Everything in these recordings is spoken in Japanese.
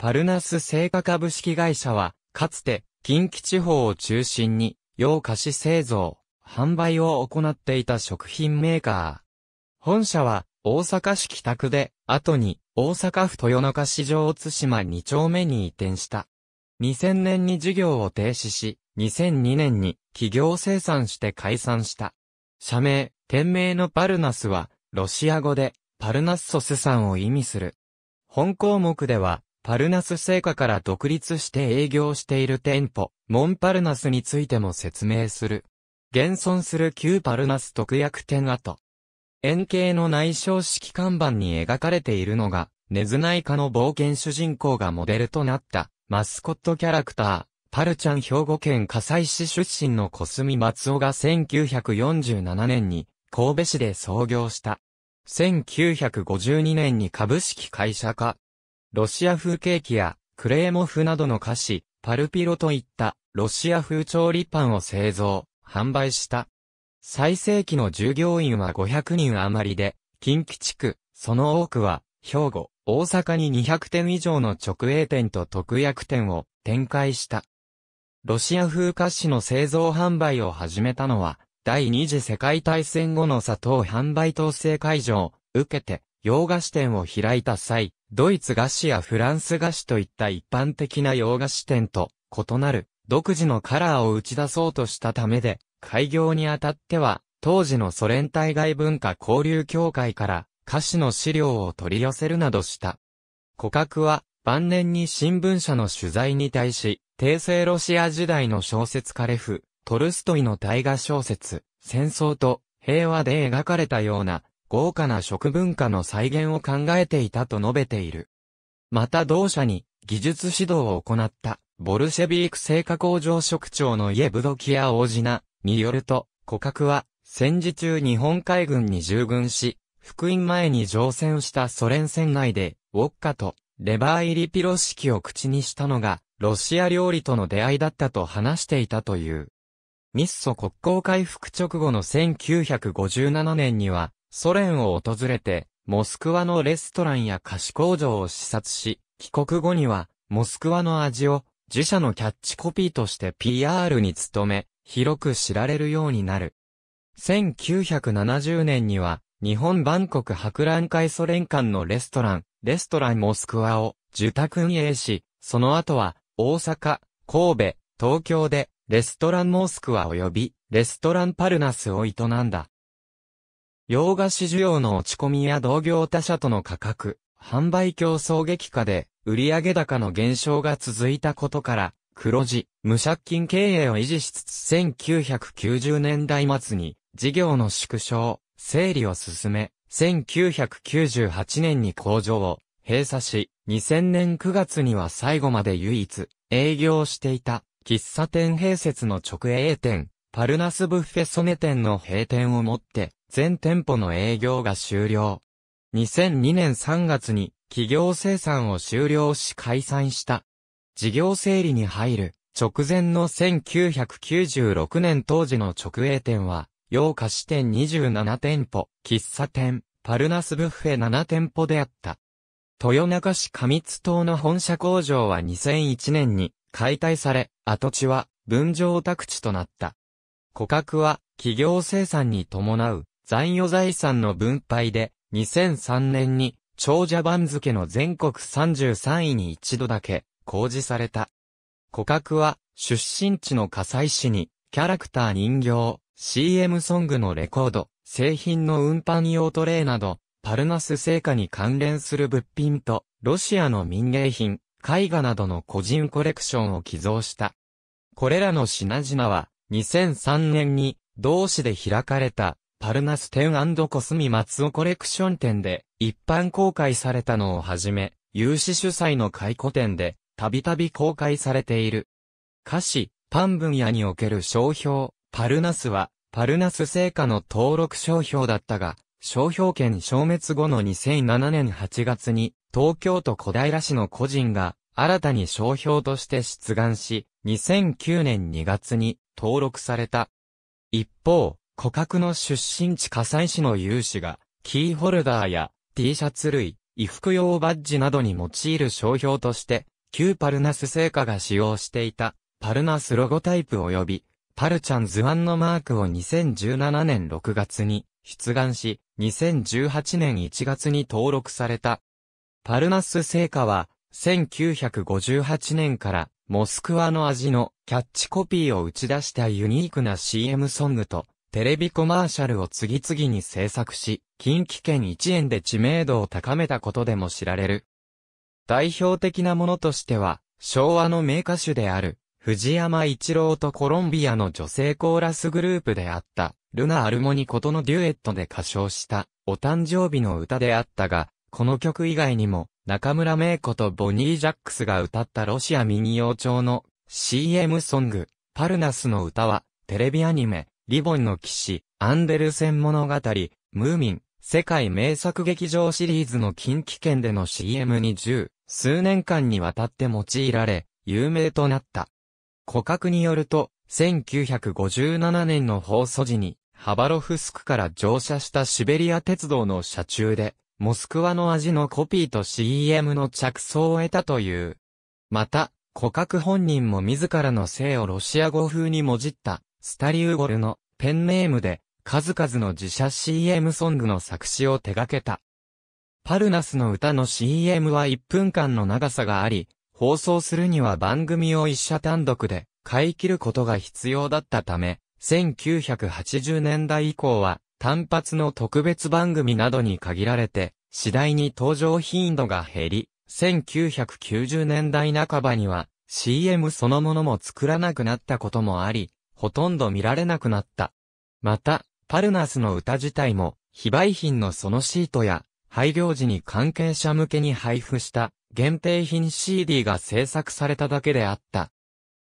パルナス製菓株式会社は、かつて、近畿地方を中心に、洋菓子製造、販売を行っていた食品メーカー。本社は、大阪市北区で、後に、大阪府豊中市場津島2丁目に移転した。2000年に事業を停止し、2002年に企業生産して解散した。社名、店名のパルナスは、ロシア語で、パルナッソスさんを意味する。本項目では、パルナス製菓から独立して営業している店舗、モンパルナスについても説明する。現存する旧パルナス特約店跡。円形の内装式看板に描かれているのが、ネズナイカの冒険主人公がモデルとなった、マスコットキャラクター、パルちゃん兵庫県加西市出身の小住松尾が1947年に神戸市で創業した。1952年に株式会社化、ロシア風ケーキやクレーモフなどの菓子、パルピロといったロシア風調理パンを製造、販売した。最盛期の従業員は500人余りで、近畿地区、その多くは、兵庫、大阪に200店以上の直営店と特約店を展開した。ロシア風菓子の製造販売を始めたのは、第二次世界大戦後の砂糖販売統制解除を受けて、洋菓子店を開いた際、ドイツ菓子やフランス菓子といった一般的な洋菓子店と異なる独自のカラーを打ち出そうとしたためで、開業にあたっては、当時のソ連対外文化交流協会から菓子の資料を取り寄せるなどした。顧客は晩年に新聞社の取材に対し、帝政ロシア時代の小説家レフ、トルストイの大河小説、戦争と平和で描かれたような豪華な食文化の再現を考えていたと述べている。また同社に技術指導を行ったボルシェビーク製菓工場職長のイエブドキア王子ナによると、顧客は戦時中日本海軍に従軍し、福音前に乗船したソ連船内で、ウォッカとレバー入りピロシキを口にしたのが、ロシア料理との出会いだったと話していたという。ミッソ国交回復直後の1957年には、ソ連を訪れて、モスクワのレストランや菓子工場を視察し、帰国後には、モスクワの味を自社のキャッチコピーとして PR に努め、広く知られるようになる。1970年には、日本万国博覧会ソ連館のレストラン、レストランモスクワを受託運営し、その後は、大阪、神戸、東京で、レストランモスクワ及び、レストランパルナスを営んだ。洋菓子需要の落ち込みや同業他社との価格、販売競争激化で、売上高の減少が続いたことから、黒字、無借金経営を維持しつつ1990年代末に、事業の縮小、整理を進め、1998年に工場を閉鎖し、2000年9月には最後まで唯一営業していた喫茶店併設の直営店、パルナスブッフェソネ店の閉店をもって全店舗の営業が終了。2002年3月に企業生産を終了し解散した。事業整理に入る直前の1996年当時の直営店は、洋菓子店27店舗、喫茶店、パルナスブッフェ7店舗であった。豊中市上津島の本社工場は2001年に解体され、跡地は分譲宅地となった。顧客は企業生産に伴う残余財産の分配で、2003年に、長者番付の全国33位に一度だけ、公示された。顧客は、出身地の火災市に、キャラクター人形、CM ソングのレコード、製品の運搬用トレイなど、パルナス製菓に関連する物品と、ロシアの民芸品、絵画などの個人コレクションを寄贈した。これらの品々は、2003年に、同市で開かれたパルナス店コスミ松尾コレクション店で一般公開されたのをはじめ、有志主催の回顧展でたびたび公開されている。歌詞、パン分野における商標、パルナスは、パルナス製菓の登録商標だったが、商標権消滅後の2007年8月に、東京都小平市の個人が、新たに商標として出願し、2009年2月に登録された。一方、顧客の出身地火災市の有志が、キーホルダーや T シャツ類、衣服用バッジなどに用いる商標として、旧パルナス製菓が使用していた、パルナスロゴタイプ及び、パルチャンズワンのマークを2017年6月に出願し、2018年1月に登録された。パルナス製菓は、1958年から、モスクワの味のキャッチコピーを打ち出したユニークな CM ソングと、テレビコマーシャルを次々に制作し、近畿圏一円で知名度を高めたことでも知られる。代表的なものとしては、昭和の名歌手である、藤山一郎とコロンビアの女性コーラスグループであった、ルナ・アルモニコとのデュエットで歌唱した、お誕生日の歌であったが、この曲以外にも、中村芽子とボニー・ジャックスが歌ったロシア民謡調の CM ソング、パルナスの歌は、テレビアニメ、リボンの騎士、アンデルセン物語、ムーミン、世界名作劇場シリーズの近畿圏での CM に10、数年間にわたって用いられ、有名となった。顧客によると、1957年の放送時に、ハバロフスクから乗車したシベリア鉄道の車中で、モスクワの味のコピーと CM の着想を得たという。また、顧客本人も自らの性をロシア語風にもじったスタリウゴルのペンネームで数々の自社 CM ソングの作詞を手掛けた。パルナスの歌の CM は1分間の長さがあり、放送するには番組を一社単独で買い切ることが必要だったため、1980年代以降は単発の特別番組などに限られて、次第に登場頻度が減り、1990年代半ばには CM そのものも作らなくなったこともあり、ほとんど見られなくなった。また、パルナスの歌自体も、非売品のそのシートや、廃業時に関係者向けに配布した限定品 CD が制作されただけであった。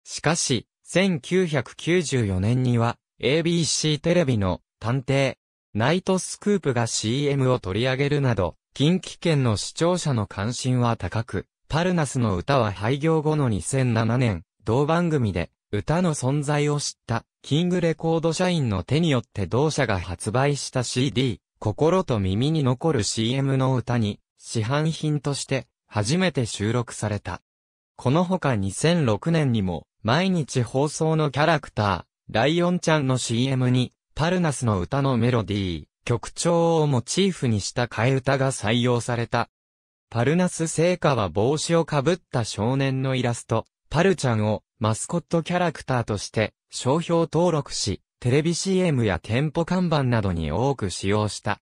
しかし、1994年には ABC テレビの探偵、ナイトスクープが CM を取り上げるなど、近畿圏の視聴者の関心は高く、パルナスの歌は廃業後の2007年、同番組で歌の存在を知った、キングレコード社員の手によって同社が発売した CD、心と耳に残る CM の歌に、市販品として、初めて収録された。このほか2006年にも、毎日放送のキャラクター、ライオンちゃんの CM に、パルナスの歌のメロディー、曲調をモチーフにした替え歌が採用された。パルナス聖火は帽子をかぶった少年のイラスト、パルちゃんをマスコットキャラクターとして商標登録し、テレビ CM や店舗看板などに多く使用した。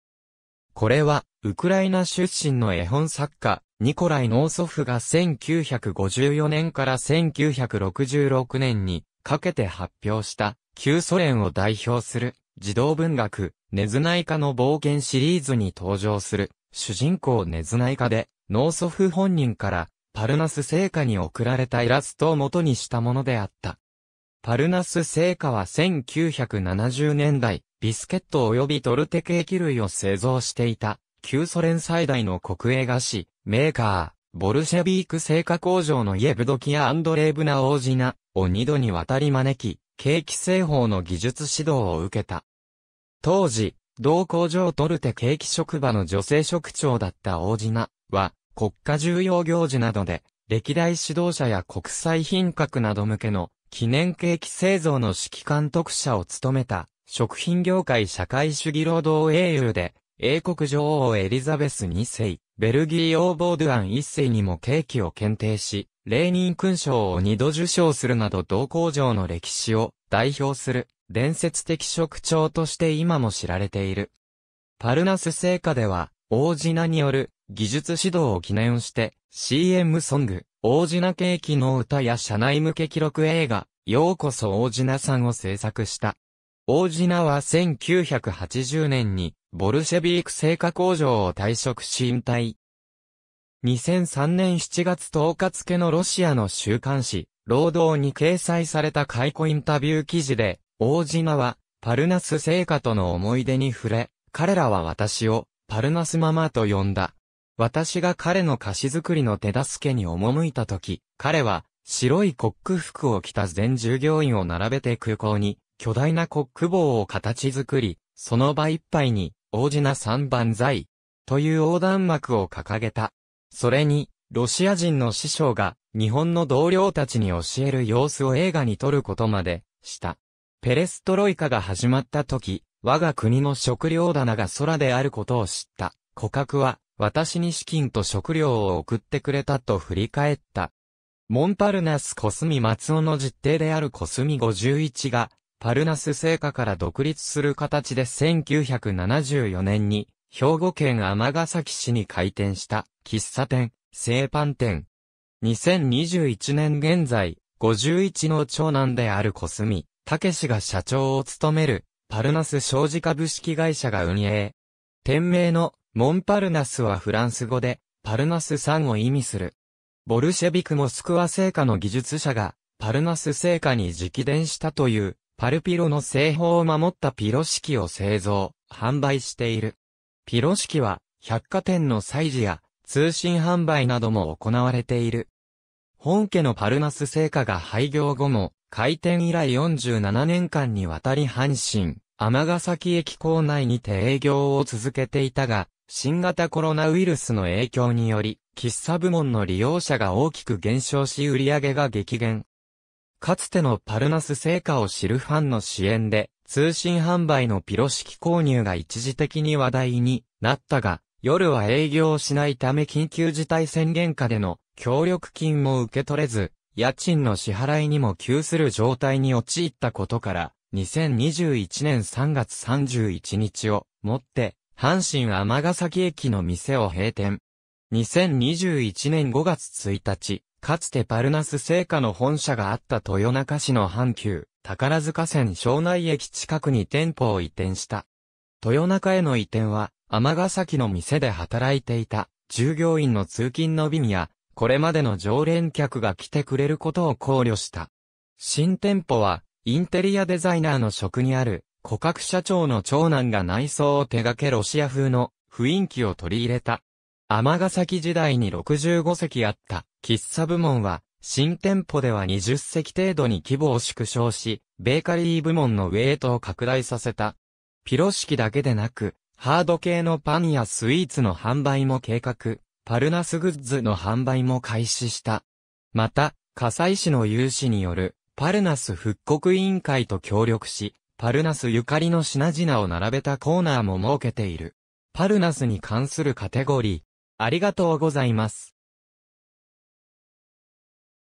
これは、ウクライナ出身の絵本作家、ニコライ・ノーソフが1954年から1966年にかけて発表した旧ソ連を代表する児童文学ネズナイカの冒険シリーズに登場する主人公ネズナイカでノーソフ本人からパルナス聖火に贈られたイラストを元にしたものであった。パルナス聖火は1970年代、ビスケット及びトルテケーキ類を製造していた、旧ソ連最大の国営菓子、メーカー、ボルシェビーク製菓工場のイエブドキアレーブナ王子ナを二度にわたり招き、ケーキ製法の技術指導を受けた。当時、同工場トルテケーキ職場の女性職長だった王子ナは、国家重要行事などで、歴代指導者や国際品格など向けの記念ケーキ製造の指揮監督者を務めた、食品業界社会主義労働英雄で、英国女王エリザベス2世、ベルギー王ボードゥアン1世にもケーキを検定し、レーニン勲章を2度受賞するなど同工場の歴史を代表する伝説的職長として今も知られている。パルナス聖火では、王子名による技術指導を記念して、CM ソング、王子なケーキの歌や社内向け記録映画、ようこそ王子なさんを制作した。王子なは1980年に、ボルシェビーク製菓工場を退職し引退。2003年7月10日付のロシアの週刊誌、労働に掲載された解雇インタビュー記事で、王子なは、パルナス製菓との思い出に触れ、彼らは私を、パルナスママと呼んだ。私が彼の菓子作りの手助けに赴いたとき、彼は、白いコック服を着た全従業員を並べて空港に、巨大なコック棒を形作り、その場いっぱいに、王子な三番材、という横断幕を掲げた。それに、ロシア人の師匠が、日本の同僚たちに教える様子を映画に撮ることまで、した。ペレストロイカが始まった時、我が国の食料棚が空であることを知った。顧客は、私に資金と食料を送ってくれたと振り返った。モンパルナス・コスミ松尾の実弟であるコスミ51が、パルナス製菓から独立する形で1974年に、兵庫県尼崎市に開店した喫茶店、製パン店。2021年現在、51の長男であるコスミ、たけしが社長を務める、パルナス商事株式会社が運営。店名のモンパルナスはフランス語で、パルナス山を意味する。ボルシェビク・モスクワ製菓の技術者が、パルナス製菓に直伝したという、パルピロの製法を守ったピロ式を製造、販売している。ピロ式は、百貨店の催事や、通信販売なども行われている。本家のパルナス製菓が廃業後も、開店以来47年間にわたり阪神、尼崎駅構内にて営業を続けていたが、新型コロナウイルスの影響により、喫茶部門の利用者が大きく減少し売り上げが激減。かつてのパルナス成果を知るファンの支援で、通信販売のピロ式購入が一時的に話題になったが、夜は営業しないため緊急事態宣言下での協力金も受け取れず、家賃の支払いにも急する状態に陥ったことから、2021年3月31日をもって阪神ヶ崎駅の店を閉店。2021年5月1日、かつてパルナス製菓の本社があった豊中市の阪急、宝塚線庄内駅近くに店舗を移転した。豊中への移転は、ヶ崎の店で働いていた、従業員の通勤の便や、これまでの常連客が来てくれることを考慮した。新店舗は、インテリアデザイナーの職にある、古客社長の長男が内装を手掛けロシア風の雰囲気を取り入れた。尼崎時代に65席あった喫茶部門は、新店舗では20席程度に規模を縮小し、ベーカリー部門のウェイトを拡大させた。ピロ式だけでなく、ハード系のパンやスイーツの販売も計画、パルナスグッズの販売も開始した。また、火災市の有志による、パルナス復刻委員会と協力し、パルナスゆかりの品々を並べたコーナーも設けている。パルナスに関するカテゴリー。ありがとうございます。